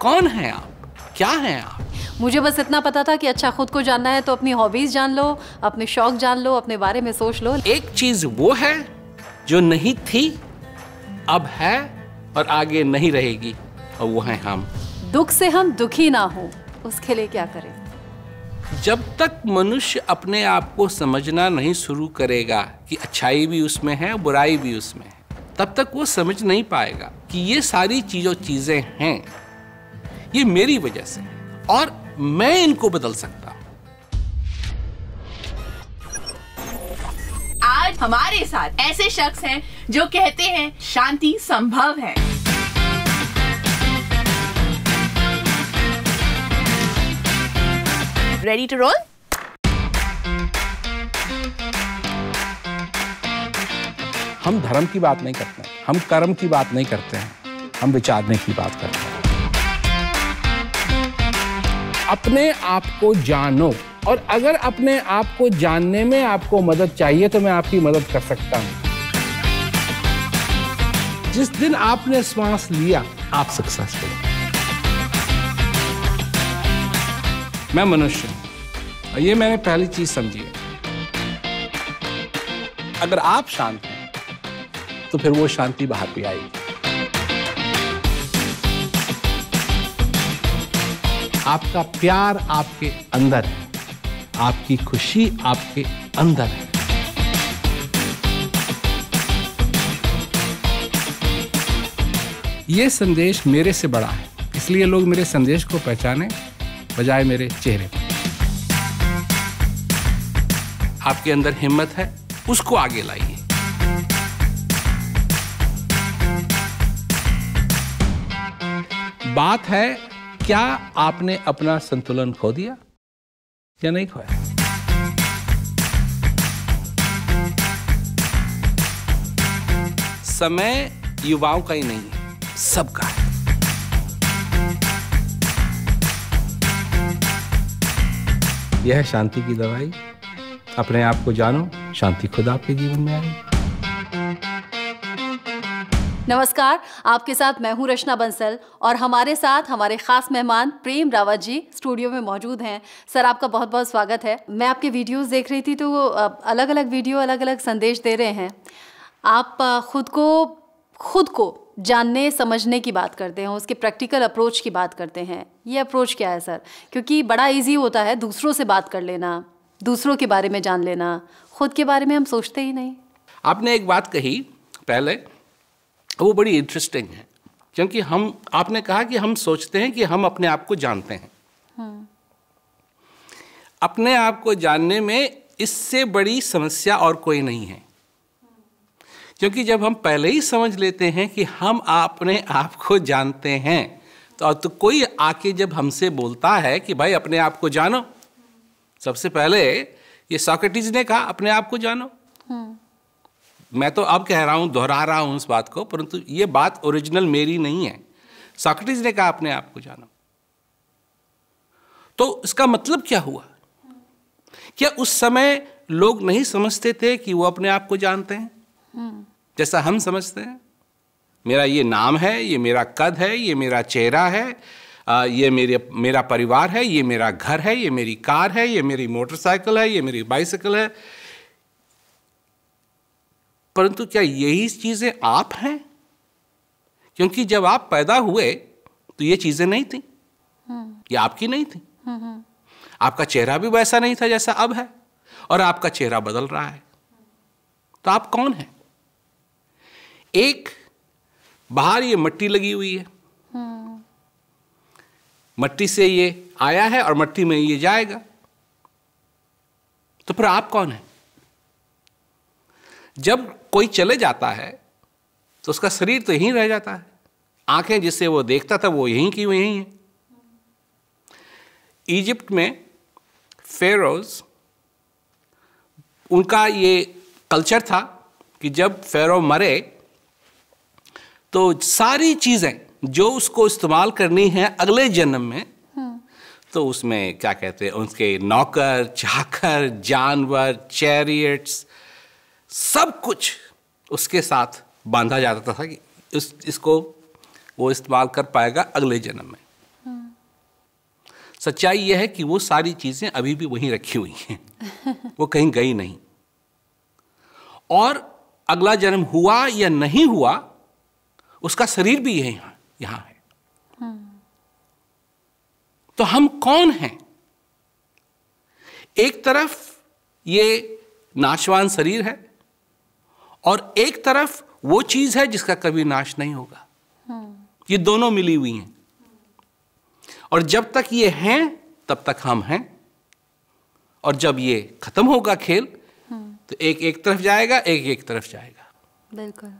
कौन है आप क्या है आप मुझे बस इतना पता था कि अच्छा खुद को जानना है तो अपनी हॉबीज जान लो अपने शौक जान लो अपने बारे में सोच लो एक चीज वो है जो नहीं थी अब है और आगे नहीं रहेगी और वो है हम दुख से हम दुखी ना हो उसके लिए क्या करें जब तक मनुष्य अपने आप को समझना नहीं शुरू करेगा कि अच्छाई भी उसमें है बुराई भी उसमें है तब तक वो समझ नहीं पाएगा कि ये सारी चीज़ों चीज़ें हैं ये मेरी वजह से और मैं इनको बदल सकता हूँ आज हमारे साथ ऐसे शख्स हैं जो कहते हैं शांति संभव है रेडी टू रोल हम धर्म की बात नहीं करते हम कर्म की बात नहीं करते हैं हम विचारने की बात करते हैं अपने आप को जानो और अगर अपने आप को जानने में आपको मदद चाहिए तो मैं आपकी मदद कर सकता हूँ जिस दिन आपने श्वास लिया आप सक्सेसफुल मैं मनुष्य हूं ये मैंने पहली चीज समझी है अगर आप शांत हैं तो फिर वो शांति बाहर भी आएगी आपका प्यार आपके अंदर है आपकी खुशी आपके अंदर है ये संदेश मेरे से बड़ा है इसलिए लोग मेरे संदेश को पहचाने बजाय मेरे चेहरे पर आपके अंदर हिम्मत है उसको आगे लाइए बात है क्या आपने अपना संतुलन खो दिया या नहीं खोया समय युवाओं का ही नहीं है सबका है यह शांति की दवाई अपने आप को जानो शांति खुद आपके जीवन में आएगी नमस्कार आपके साथ मैं हूं रचना बंसल और हमारे साथ हमारे खास मेहमान प्रेम रावत जी स्टूडियो में मौजूद हैं सर आपका बहुत बहुत स्वागत है मैं आपके वीडियोस देख रही थी तो अलग अलग वीडियो अलग अलग संदेश दे रहे हैं आप खुद को खुद को जानने समझने की बात करते हैं उसके प्रैक्टिकल अप्रोच की बात करते हैं ये अप्रोच क्या है सर क्योंकि बड़ा ईजी होता है दूसरों से बात कर लेना दूसरों के बारे में जान लेना खुद के बारे में हम सोचते ही नहीं आपने एक बात कही पहले तो वो बड़ी इंटरेस्टिंग है क्योंकि हम आपने कहा कि हम सोचते हैं कि हम अपने आप को जानते हैं हम्म। अपने आप को जानने में इससे बड़ी समस्या और कोई नहीं है क्योंकि जब हम पहले ही समझ लेते हैं कि हम अपने आप को जानते हैं तो, तो कोई आके जब हमसे बोलता है कि भाई अपने आप को जानो सबसे पहले ये सॉकेटिज ने कहा अपने आप को जानो हम्म। मैं तो अब कह रहा हूँ दोहरा रहा हूँ उस बात को परंतु ये बात ओरिजिनल मेरी नहीं है सॉक्रेटिस ने कहा अपने आप को जानो तो इसका मतलब क्या हुआ क्या उस समय लोग नहीं समझते थे कि वो अपने आप को जानते हैं हम्म। जैसा हम समझते हैं मेरा ये नाम है ये मेरा कद है ये मेरा चेहरा है ये मेरे मेरा परिवार है ये मेरा घर है ये मेरी कार है ये मेरी मोटरसाइकिल है ये मेरी बाइसाइकिल है परंतु क्या यही चीज़ें आप हैं क्योंकि जब आप पैदा हुए तो ये चीज़ें नहीं थी हम्म। ये आपकी नहीं थी हम्म, हम्म। आपका चेहरा भी वैसा नहीं था जैसा अब है और आपका चेहरा बदल रहा है तो आप कौन हैं एक बाहर ये मट्टी लगी हुई है मट्टी से ये आया है और मट्टी में ये जाएगा तो फिर आप कौन है जब कोई चले जाता है तो उसका शरीर तो यहीं रह जाता है आंखें जिससे वो देखता था वो यहीं की यहीं है इजिप्ट में फेरोज उनका ये कल्चर था कि जब फेरो मरे तो सारी चीज़ें जो उसको इस्तेमाल करनी है अगले जन्म में हम्म। तो उसमें क्या कहते हैं उसके नौकर चाकर जानवर चैरियट्स सब कुछ उसके साथ बांधा जाता था कि इस इसको वो इस्तेमाल कर पाएगा अगले जन्म में सच्चाई यह है कि वो सारी चीज़ें अभी भी वहीं रखी हुई हैं वो कहीं गई नहीं और अगला जन्म हुआ या नहीं हुआ उसका शरीर भी यही यहां यहां है हम्म। तो हम कौन हैं एक तरफ ये नाशवान शरीर है और एक तरफ वो चीज है जिसका कभी नाश नहीं होगा ये दोनों मिली हुई हैं और जब तक ये हैं तब तक हम हैं और जब ये खत्म होगा खेल तो एक एक तरफ जाएगा एक एक तरफ जाएगा बिल्कुल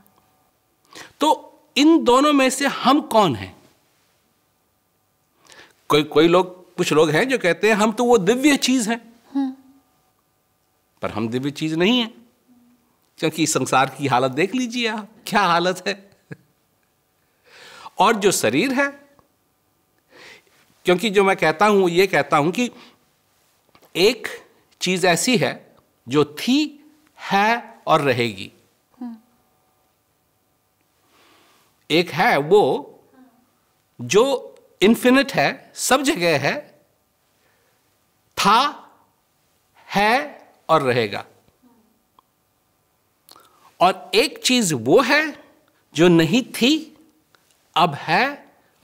तो इन दोनों में से हम कौन हैं कोई कोई लोग कुछ लोग हैं जो कहते हैं हम तो वो दिव्य चीज हैं हम्म। पर हम दिव्य चीज नहीं है क्योंकि संसार की हालत देख लीजिए आप क्या हालत है और जो शरीर है क्योंकि जो मैं कहता हूं ये कहता हूं कि एक चीज ऐसी है जो थी है और रहेगी एक है वो जो इन्फिनिट है सब जगह है था है और रहेगा और एक चीज वो है जो नहीं थी अब है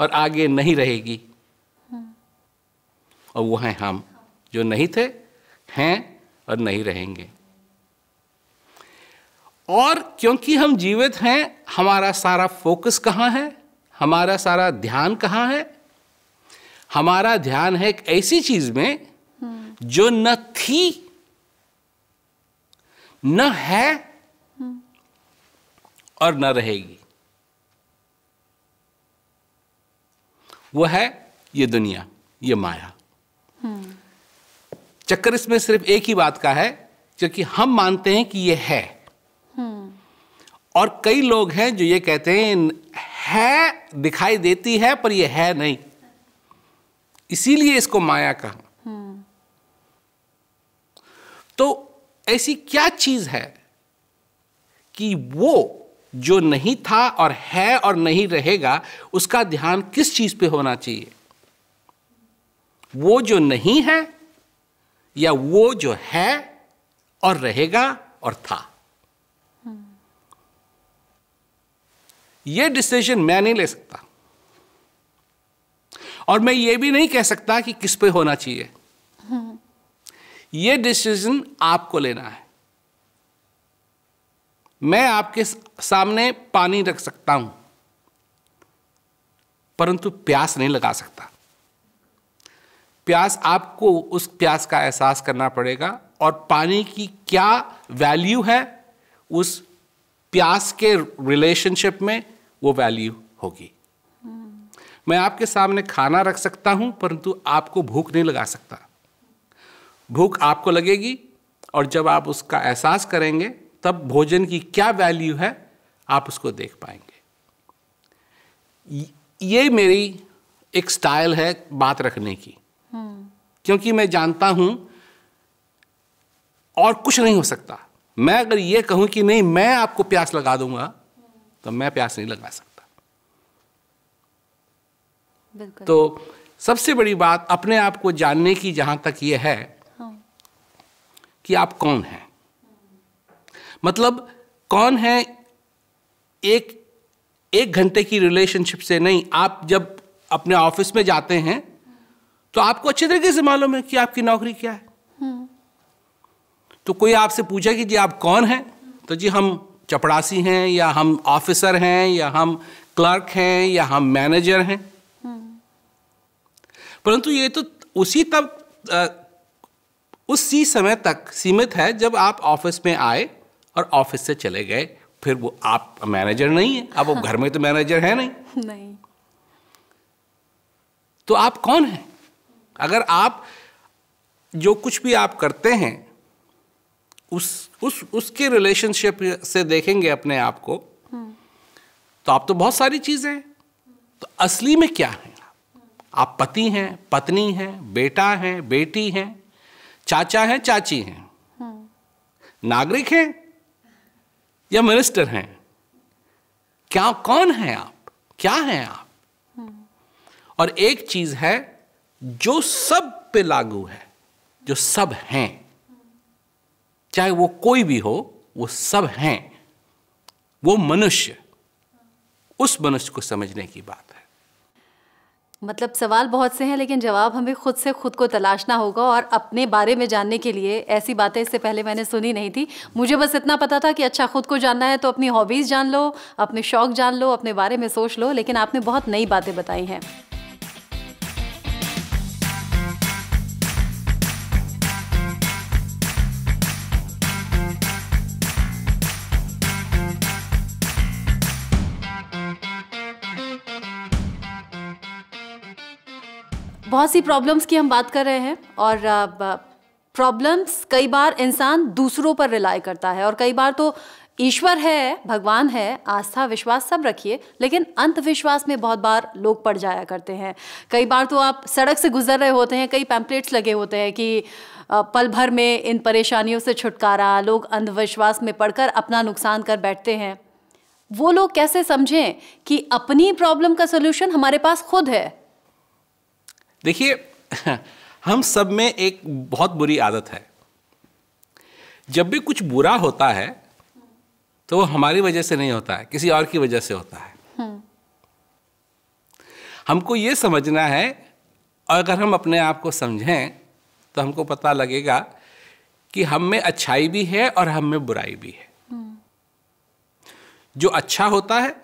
और आगे नहीं रहेगी और वो है हम जो नहीं थे हैं और नहीं रहेंगे और क्योंकि हम जीवित हैं हमारा सारा फोकस कहाँ है हमारा सारा ध्यान कहाँ है हमारा ध्यान है एक ऐसी चीज में जो न थी न है और न रहेगी वो है ये दुनिया ये माया हम्म। चक्कर इसमें सिर्फ एक ही बात का है क्योंकि हम मानते हैं कि ये है हम्म। और कई लोग हैं जो ये कहते हैं है दिखाई देती है पर ये है नहीं इसीलिए इसको माया कहा हम्म। तो ऐसी क्या चीज है कि वो जो नहीं था और है और नहीं रहेगा उसका ध्यान किस चीज पे होना चाहिए वो जो नहीं है या वो जो है और रहेगा और था यह डिसीजन मैं नहीं ले सकता और मैं ये भी नहीं कह सकता कि किस पे होना चाहिए यह डिसीजन आपको लेना है मैं आपके सामने पानी रख सकता हूं परंतु प्यास नहीं लगा सकता प्यास आपको उस प्यास का एहसास करना पड़ेगा और पानी की क्या वैल्यू है उस प्यास के रिलेशनशिप में वो वैल्यू होगी मैं आपके सामने खाना रख सकता हूं परंतु आपको भूख नहीं लगा सकता भूख आपको लगेगी और जब आप उसका एहसास करेंगे तब भोजन की क्या वैल्यू है आप उसको देख पाएंगे ये मेरी एक स्टाइल है बात रखने की हम्म। क्योंकि मैं जानता हूं और कुछ नहीं हो सकता मैं अगर ये कहूं कि नहीं मैं आपको प्यास लगा दूंगा तो मैं प्यास नहीं लगा सकता तो सबसे बड़ी बात अपने आप को जानने की जहां तक यह है हाँ। कि आप कौन हैं मतलब कौन है एक एक घंटे की रिलेशनशिप से नहीं आप जब अपने ऑफिस में जाते हैं तो आपको अच्छे तरीके से मालूम है कि आपकी नौकरी क्या है तो कोई आपसे पूछा कि जी आप कौन हैं तो जी हम चपड़ासी हैं या हम ऑफिसर हैं या हम क्लर्क हैं या हम मैनेजर हैं परंतु ये तो उसी तब उसी समय तक सीमित है जब आप ऑफिस में आए और ऑफिस से चले गए फिर वो आप मैनेजर नहीं है अब वो हाँ। घर में तो मैनेजर है नहीं नहीं तो आप कौन हैं अगर आप जो कुछ भी आप करते हैं उस उस उसके रिलेशनशिप से देखेंगे अपने आप को हम्म। तो आप तो बहुत सारी चीज़ें हैं तो असली में क्या है आप पति हैं पत्नी हैं बेटा हैं बेटी हैं चाचा हैं चाची हैं हम्म। नागरिक हैं या मिनिस्टर हैं क्या कौन हैं आप क्या हैं आप हम्म। और एक चीज है जो सब पे लागू है जो सब हैं चाहे वो कोई भी हो वो सब हैं वो मनुष्य उस मनुष्य को समझने की बात मतलब सवाल बहुत से हैं लेकिन जवाब हमें खुद से खुद को तलाशना होगा और अपने बारे में जानने के लिए ऐसी बातें इससे पहले मैंने सुनी नहीं थी मुझे बस इतना पता था कि अच्छा खुद को जानना है तो अपनी हॉबीज़ जान लो अपने शौक़ जान लो अपने बारे में सोच लो लेकिन आपने बहुत नई बातें बताई हैं बहुत सी प्रॉब्लम्स की हम बात कर रहे हैं और प्रॉब्लम्स कई बार इंसान दूसरों पर रिलाई करता है और कई बार तो ईश्वर है भगवान है आस्था विश्वास सब रखिए लेकिन अंधविश्वास में बहुत बार लोग पड़ जाया करते हैं कई बार तो आप सड़क से गुजर रहे होते हैं कई पैम्पलेट्स लगे होते हैं कि पल भर में इन परेशानियों से छुटकारा लोग अंधविश्वास में पड़कर अपना नुकसान कर बैठते हैं वो लोग कैसे समझें कि अपनी प्रॉब्लम का सोल्यूशन हमारे पास खुद है देखिए हम सब में एक बहुत बुरी आदत है जब भी कुछ बुरा होता है तो वो हमारी वजह से नहीं होता है किसी और की वजह से होता है हम्म। हमको ये समझना है और अगर हम अपने आप को समझें तो हमको पता लगेगा कि हम में अच्छाई भी है और हम में बुराई भी है हम्म। जो अच्छा होता है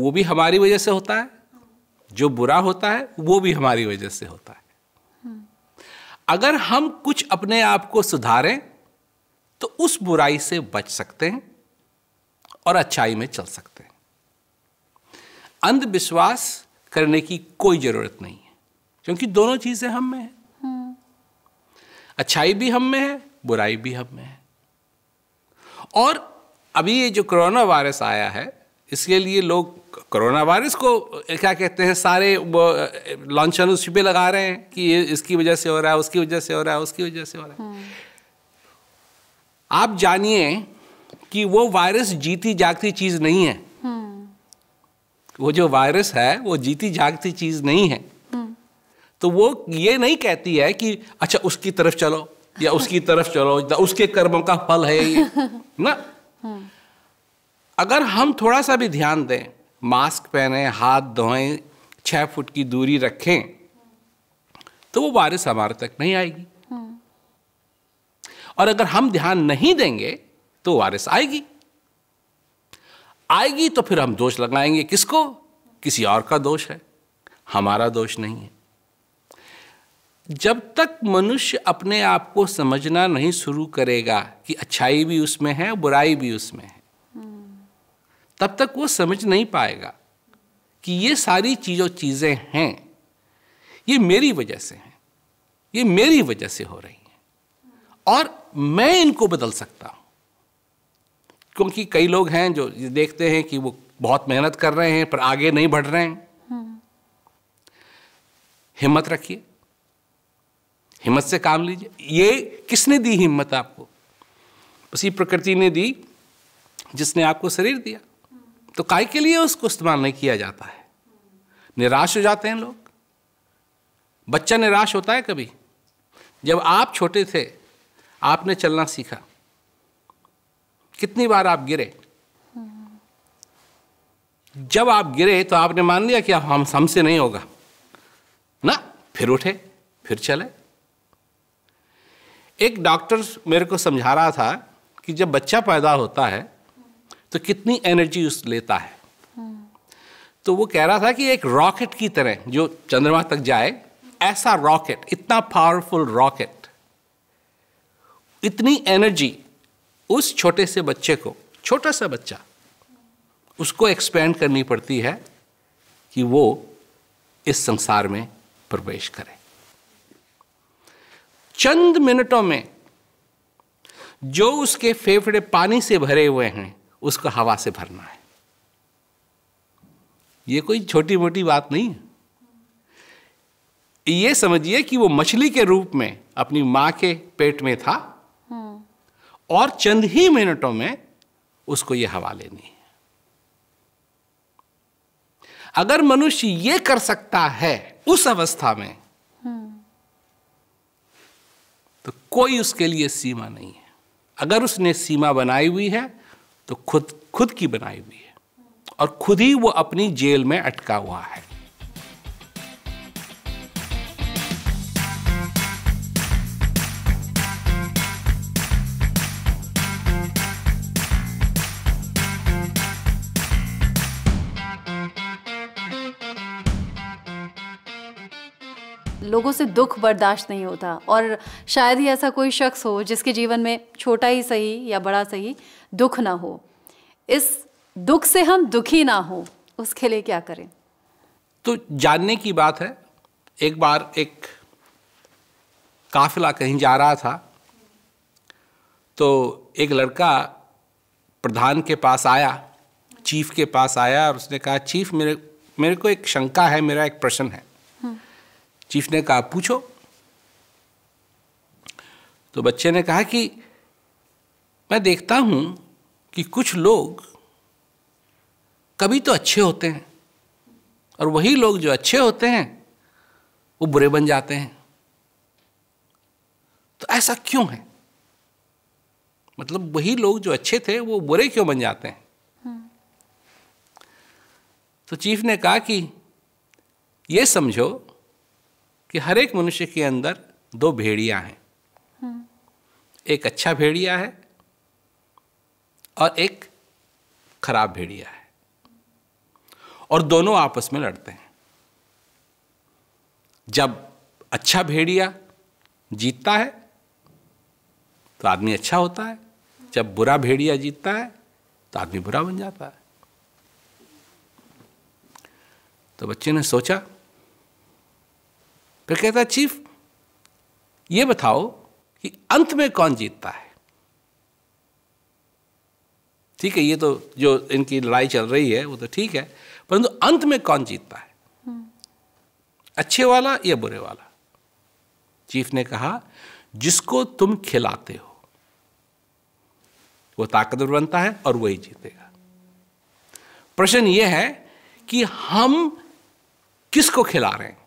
वो भी हमारी वजह से होता है जो बुरा होता है वो भी हमारी वजह से होता है अगर हम कुछ अपने आप को सुधारें तो उस बुराई से बच सकते हैं और अच्छाई में चल सकते हैं अंधविश्वास करने की कोई ज़रूरत नहीं है क्योंकि दोनों चीज़ें हम में हैं अच्छाई भी हम में है बुराई भी हम में है और अभी ये जो कोरोना वायरस आया है इसके लिए लोग कोरोना वायरस को eh, क्या कहते हैं सारे लॉन्चन उसी eh, पे लगा रहे हैं कि ये इसकी वजह से हो रहा है उसकी वजह से हो रहा है उसकी वजह से हो रहा है आप जानिए कि वो वायरस जीती जागती चीज नहीं है वो जो वायरस है वो जीती जागती चीज नहीं है तो वो ये नहीं कहती है कि अच्छा उसकी तरफ चलो या उसकी तरफ चलो उसके कर्मों का फल है ये ना अगर हम थोड़ा सा भी ध्यान दें मास्क पहने हाथ धोएं छः फुट की दूरी रखें तो वो वायरस हमारे तक नहीं आएगी हम्म। और अगर हम ध्यान नहीं देंगे तो वायरस आएगी आएगी तो फिर हम दोष लगाएंगे किसको किसी और का दोष है हमारा दोष नहीं है जब तक मनुष्य अपने आप को समझना नहीं शुरू करेगा कि अच्छाई भी उसमें है बुराई भी उसमें है तब तक वो समझ नहीं पाएगा कि ये सारी चीज़ों चीज़ें हैं ये मेरी वजह से हैं ये मेरी वजह से हो रही हैं और मैं इनको बदल सकता हूं क्योंकि कई लोग हैं जो देखते हैं कि वो बहुत मेहनत कर रहे हैं पर आगे नहीं बढ़ रहे हैं हम्म। हिम्मत रखिए हिम्मत से काम लीजिए ये किसने दी हिम्मत आपको उसी प्रकृति ने दी जिसने आपको शरीर दिया तो काय के लिए उसको इस्तेमाल नहीं किया जाता है निराश हो जाते हैं लोग बच्चा निराश होता है कभी जब आप छोटे थे आपने चलना सीखा कितनी बार आप गिरे जब आप गिरे तो आपने मान लिया कि हम हमसे नहीं होगा ना फिर उठे फिर चले एक डॉक्टर मेरे को समझा रहा था कि जब बच्चा पैदा होता है तो कितनी एनर्जी उस लेता है तो वो कह रहा था कि एक रॉकेट की तरह जो चंद्रमा तक जाए ऐसा रॉकेट इतना पावरफुल रॉकेट इतनी एनर्जी उस छोटे से बच्चे को छोटा सा बच्चा उसको एक्सपेंड करनी पड़ती है कि वो इस संसार में प्रवेश करे चंद मिनटों में जो उसके फेफड़े पानी से भरे हुए हैं उसको हवा से भरना है ये कोई छोटी मोटी बात नहीं है ये समझिए कि वो मछली के रूप में अपनी माँ के पेट में था हाँ। और चंद ही मिनटों में उसको ये हवा लेनी है अगर मनुष्य ये कर सकता है उस अवस्था में हाँ। तो कोई उसके लिए सीमा नहीं है अगर उसने सीमा बनाई हुई है तो खुद खुद की बनाई हुई है और खुद ही वो अपनी जेल में अटका हुआ है लोगों से दुख बर्दाश्त नहीं होता और शायद ही ऐसा कोई शख्स हो जिसके जीवन में छोटा ही सही या बड़ा सही दुख ना हो इस दुख से हम दुखी ना हो उसके लिए क्या करें तो जानने की बात है एक बार एक काफिला कहीं जा रहा था तो एक लड़का प्रधान के पास आया चीफ के पास आया और उसने कहा चीफ मेरे मेरे को एक शंका है मेरा एक प्रश्न है चीफ ने कहा पूछो तो बच्चे ने कहा कि मैं देखता हूं कि कुछ लोग कभी तो अच्छे होते हैं और वही लोग जो अच्छे होते हैं वो बुरे बन जाते हैं तो ऐसा क्यों है मतलब वही लोग जो अच्छे थे वो बुरे क्यों बन जाते हैं हम्म। तो चीफ ने कहा कि ये समझो कि हर एक मनुष्य के अंदर दो भेड़िया हैं एक अच्छा भेड़िया है और एक खराब भेड़िया है और दोनों आपस में लड़ते हैं जब अच्छा भेड़िया जीतता है तो आदमी अच्छा होता है जब बुरा भेड़िया जीतता है तो आदमी बुरा बन जाता है तो बच्चे ने सोचा फिर कहता चीफ ये बताओ कि अंत में कौन जीतता है ठीक है ये तो जो इनकी लड़ाई चल रही है वो तो ठीक है परंतु अंत में कौन जीतता है अच्छे वाला या बुरे वाला चीफ ने कहा जिसको तुम खिलाते हो वो ताकतवर बनता है और वही जीतेगा प्रश्न ये है कि हम किसको खिला रहे हैं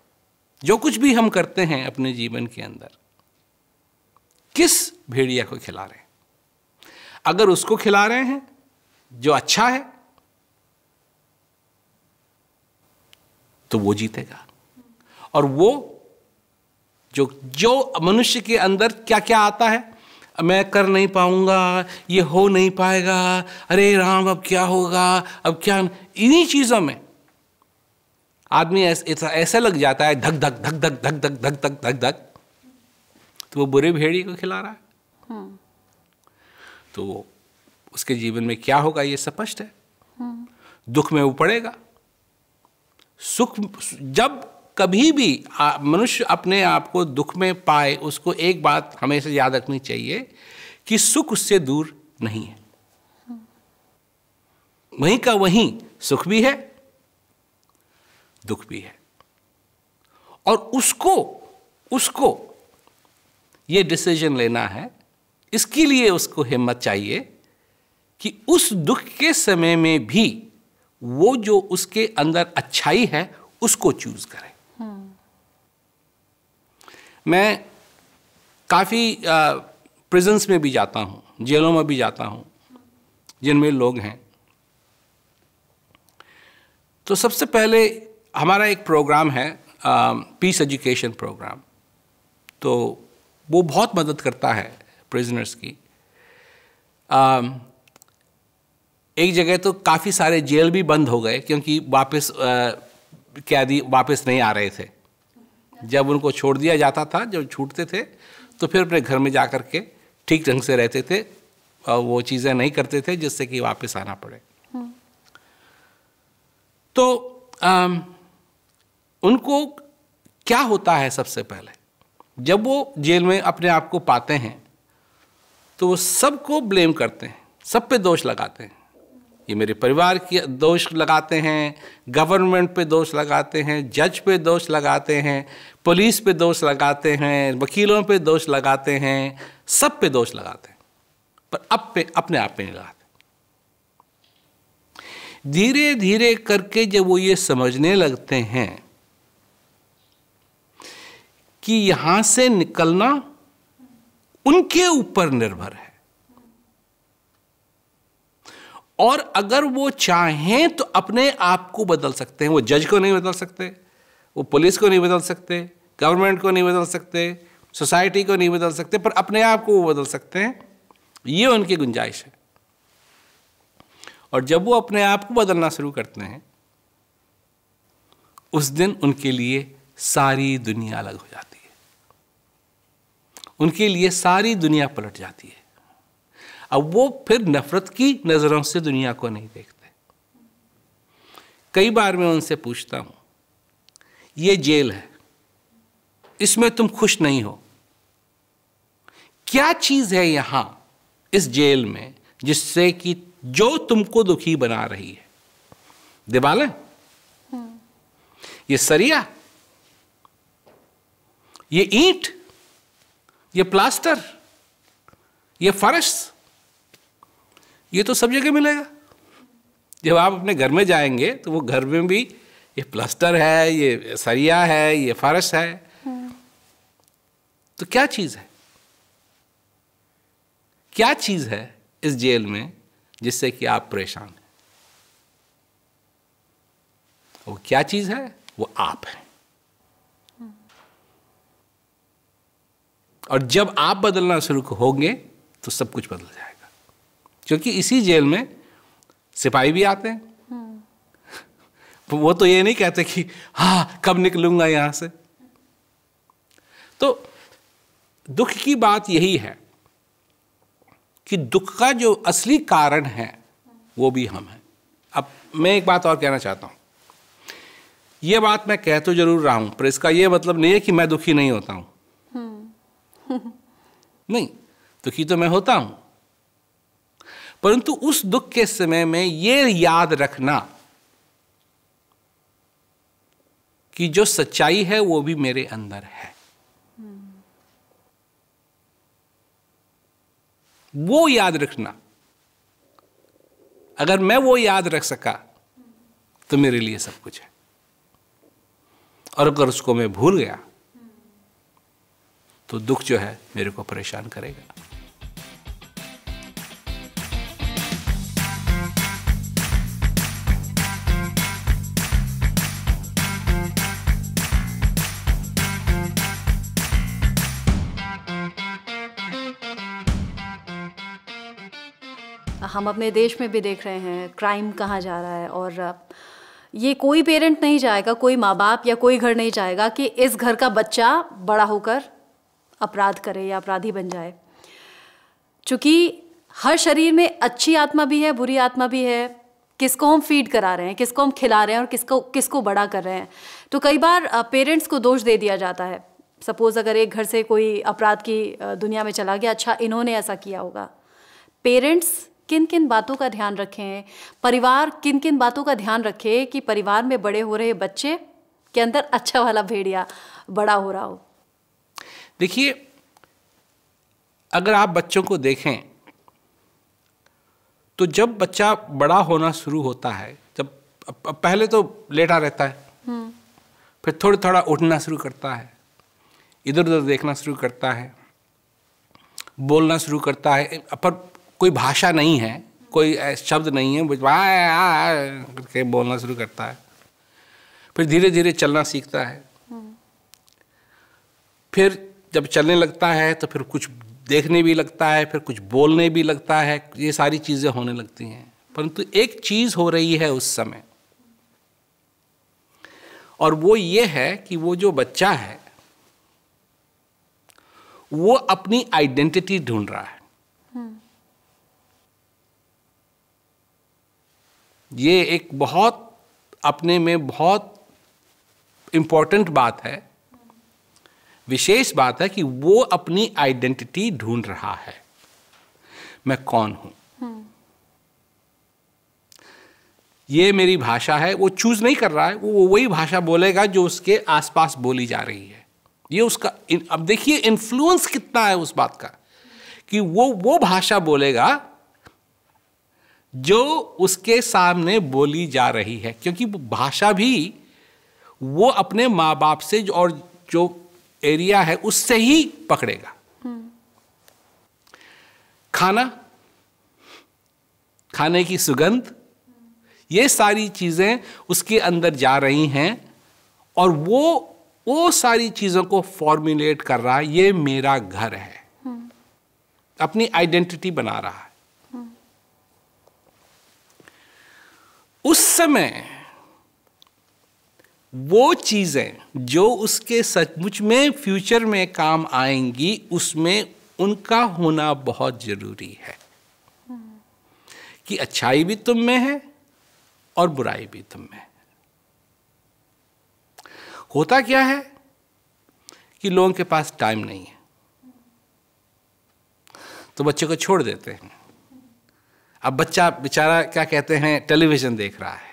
जो कुछ भी हम करते हैं अपने जीवन के अंदर किस भेड़िया को खिला रहे हैं अगर उसको खिला रहे हैं जो अच्छा है तो वो जीतेगा और वो जो जो मनुष्य के अंदर क्या क्या आता है मैं कर नहीं पाऊंगा ये हो नहीं पाएगा अरे राम अब क्या होगा अब क्या इन्हीं चीज़ों में आदमी ऐसा लग जाता है धक धक धक धक धक धक धक धक धक धक तो वो बुरे भेड़ी को खिला रहा है हाँ। तो उसके जीवन में क्या होगा ये स्पष्ट है हाँ। दुख में वो पड़ेगा सुख जब कभी भी मनुष्य अपने आप को दुख में पाए उसको एक बात हमेशा याद रखनी चाहिए कि सुख उससे दूर नहीं है हाँ। वहीं का वहीं सुख भी है दुख भी है और उसको उसको ये डिसीजन लेना है इसके लिए उसको हिम्मत चाहिए कि उस दुख के समय में भी वो जो उसके अंदर अच्छाई है उसको चूज करें हम्म। मैं काफ़ी प्रिजेंस में भी जाता हूं जेलों में भी जाता हूं जिनमें लोग हैं तो सबसे पहले हमारा एक प्रोग्राम है पीस एजुकेशन प्रोग्राम तो वो बहुत मदद करता है प्रिजनर्स की आ, um, एक जगह तो काफ़ी सारे जेल भी बंद हो गए क्योंकि वापस uh, कैदी वापस नहीं आ रहे थे जब उनको छोड़ दिया जाता था जब छूटते थे तो फिर अपने घर में जा कर के ठीक ढंग से रहते थे और वो चीज़ें नहीं करते थे जिससे कि वापस आना पड़े हम्म। तो आम, um, उनको क्या होता है सबसे पहले जब वो जेल में अपने आप को पाते हैं तो वो सबको ब्लेम करते हैं सब पे दोष लगाते हैं ये मेरे परिवार की दोष लगाते हैं गवर्नमेंट पे दोष लगाते हैं जज पे दोष लगाते हैं पुलिस पे दोष लगाते हैं वकीलों पे दोष लगाते हैं सब पे दोष लगाते हैं पर अब पे अपने आप पे नहीं लगाते धीरे धीरे करके जब वो ये समझने लगते हैं कि यहां से निकलना उनके ऊपर निर्भर है और अगर वो चाहें तो अपने आप को बदल सकते हैं वो जज को नहीं बदल सकते वो पुलिस को नहीं बदल सकते गवर्नमेंट को नहीं बदल सकते सोसाइटी को नहीं बदल सकते पर अपने आप को वो बदल सकते हैं ये उनकी गुंजाइश है और जब वो अपने आप को बदलना शुरू करते हैं उस दिन उनके लिए सारी दुनिया अलग हो जाती उनके लिए सारी दुनिया पलट जाती है अब वो फिर नफरत की नज़रों से दुनिया को नहीं देखते कई बार मैं उनसे पूछता हूं ये जेल है इसमें तुम खुश नहीं हो क्या चीज़ है यहां इस जेल में जिससे कि जो तुमको दुखी बना रही है दिवाले हम्म। ये सरिया ये ईंट ये प्लास्टर ये फर्श ये तो सब जगह मिलेगा जब आप अपने घर में जाएंगे तो वो घर में भी ये प्लास्टर है ये सरिया है ये फर्श है तो क्या चीज़ है क्या चीज़ है इस जेल में जिससे कि आप परेशान हैं वो क्या चीज़ है वो आप हैं और जब आप बदलना शुरू होंगे तो सब कुछ बदल जाएगा क्योंकि इसी जेल में सिपाही भी आते हैं हम्म। वो तो ये नहीं कहते कि हाँ कब निकलूंगा यहां से तो दुख की बात यही है कि दुख का जो असली कारण है वो भी हम हैं अब मैं एक बात और कहना चाहता हूं यह बात मैं कह तो जरूर रहा हूं पर इसका यह मतलब नहीं है कि मैं दुखी नहीं होता हूं नहीं दुखी तो मैं होता हूं परंतु उस दुख के समय में यह याद रखना कि जो सच्चाई है वो भी मेरे अंदर है वो याद रखना अगर मैं वो याद रख सका तो मेरे लिए सब कुछ है और अगर उसको मैं भूल गया तो दुख जो है मेरे को परेशान करेगा हम अपने देश में भी देख रहे हैं क्राइम कहाँ जा रहा है और ये कोई पेरेंट नहीं जाएगा कोई माँ बाप या कोई घर नहीं जाएगा कि इस घर का बच्चा बड़ा होकर अपराध करे या अपराधी बन जाए चूँकि हर शरीर में अच्छी आत्मा भी है बुरी आत्मा भी है किसको हम फीड करा रहे हैं किसको हम खिला रहे हैं और किसको किसको बड़ा कर रहे हैं तो कई बार पेरेंट्स को दोष दे दिया जाता है सपोज़ अगर एक घर से कोई अपराध की दुनिया में चला गया अच्छा इन्होंने ऐसा किया होगा पेरेंट्स किन किन बातों का ध्यान रखें परिवार किन किन बातों का ध्यान रखे कि परिवार में बड़े हो रहे बच्चे के अंदर अच्छा वाला भेड़िया बड़ा हो रहा हो देखिए अगर आप बच्चों को देखें तो जब बच्चा बड़ा होना शुरू होता है जब पहले तो लेटा रहता है हम्म। फिर थोड़ा थोड़ा उठना शुरू करता है इधर उधर देखना शुरू करता है बोलना शुरू करता है पर कोई भाषा नहीं है कोई शब्द नहीं है करके बोलना शुरू करता है फिर धीरे धीरे चलना सीखता है हम्म। फिर जब चलने लगता है तो फिर कुछ देखने भी लगता है फिर कुछ बोलने भी लगता है ये सारी चीज़ें होने लगती हैं परंतु एक चीज़ हो रही है उस समय और वो ये है कि वो जो बच्चा है वो अपनी आइडेंटिटी ढूंढ रहा है ये एक बहुत अपने में बहुत इम्पॉर्टेंट बात है विशेष बात है कि वो अपनी आइडेंटिटी ढूंढ रहा है मैं कौन हूं हम्म। ये मेरी भाषा है वो चूज नहीं कर रहा है वो वही भाषा बोलेगा जो उसके आसपास बोली जा रही है ये उसका अब देखिए इन्फ्लुएंस कितना है उस बात का कि वो वो भाषा बोलेगा जो उसके सामने बोली जा रही है क्योंकि भाषा भी वो अपने माँ बाप से और जो एरिया है उससे ही पकड़ेगा खाना खाने की सुगंध ये सारी चीज़ें उसके अंदर जा रही हैं और वो वो सारी चीज़ों को फॉर्मुलेट कर रहा है ये मेरा घर है अपनी आइडेंटिटी बना रहा है उस समय वो चीज़ें जो उसके सचमुच में फ्यूचर में काम आएंगी उसमें उनका होना बहुत ज़रूरी है कि अच्छाई भी तुम में है और बुराई भी तुम में है होता क्या है कि लोगों के पास टाइम नहीं है तो बच्चे को छोड़ देते हैं अब बच्चा बेचारा क्या कहते हैं टेलीविज़न देख रहा है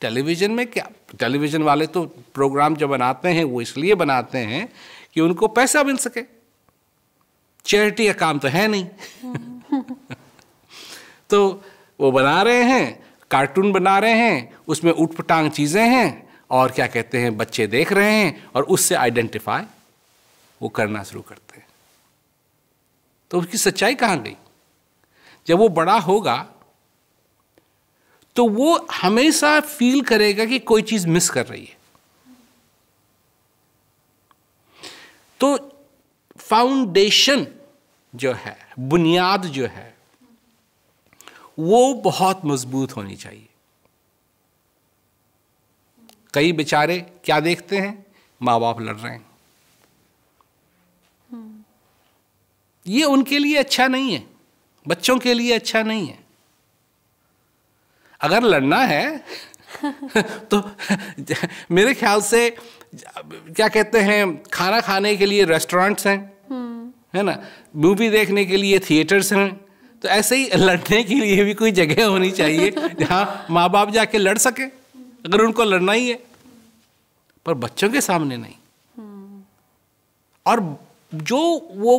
टेलीविज़न में क्या टेलीविज़न वाले तो प्रोग्राम जो बनाते हैं वो इसलिए बनाते हैं कि उनको पैसा मिल सके चैरिटी का काम तो है नहीं तो वो बना रहे हैं कार्टून बना रहे हैं उसमें उठपटांग चीज़ें हैं और क्या कहते हैं बच्चे देख रहे हैं और उससे आइडेंटिफाई वो करना शुरू करते हैं तो उसकी सच्चाई कहाँ गई जब वो बड़ा होगा तो वो हमेशा फील करेगा कि कोई चीज़ मिस कर रही है तो फाउंडेशन जो है बुनियाद जो है वो बहुत मजबूत होनी चाहिए कई बेचारे क्या देखते हैं माँ बाप लड़ रहे हैं हम्म। ये उनके लिए अच्छा नहीं है बच्चों के लिए अच्छा नहीं है अगर लड़ना है तो मेरे ख्याल से क्या कहते हैं खाना खाने के लिए रेस्टोरेंट्स हैं है ना मूवी देखने के लिए थिएटर्स हैं तो ऐसे ही लड़ने के लिए भी कोई जगह होनी चाहिए जहाँ माँ बाप जाके लड़ सके अगर उनको लड़ना ही है पर बच्चों के सामने नहीं और जो वो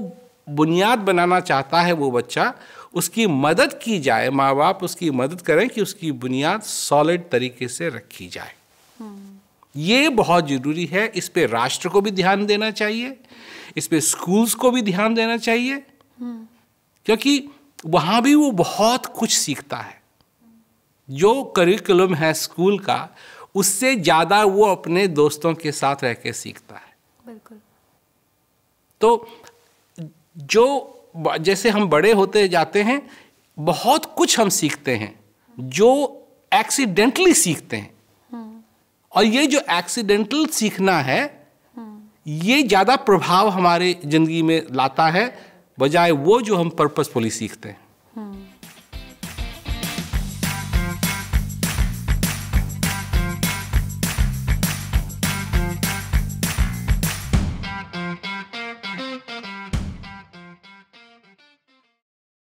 बुनियाद बनाना चाहता है वो बच्चा उसकी मदद की जाए माँ बाप उसकी मदद करें कि उसकी बुनियाद सॉलिड तरीके से रखी जाए हम्म। ये बहुत ज़रूरी है इस पर राष्ट्र को भी ध्यान देना चाहिए इस पर स्कूल्स को भी ध्यान देना चाहिए हम्म। क्योंकि वहाँ भी वो बहुत कुछ सीखता है जो करिकुलम है स्कूल का उससे ज़्यादा वो अपने दोस्तों के साथ रह के सीखता है बिल्कुल तो जो जैसे हम बड़े होते जाते हैं बहुत कुछ हम सीखते हैं जो एक्सीडेंटली सीखते हैं और ये जो एक्सीडेंटल सीखना है ये ज़्यादा प्रभाव हमारे ज़िंदगी में लाता है बजाय वो जो हम पर्पसफुली सीखते हैं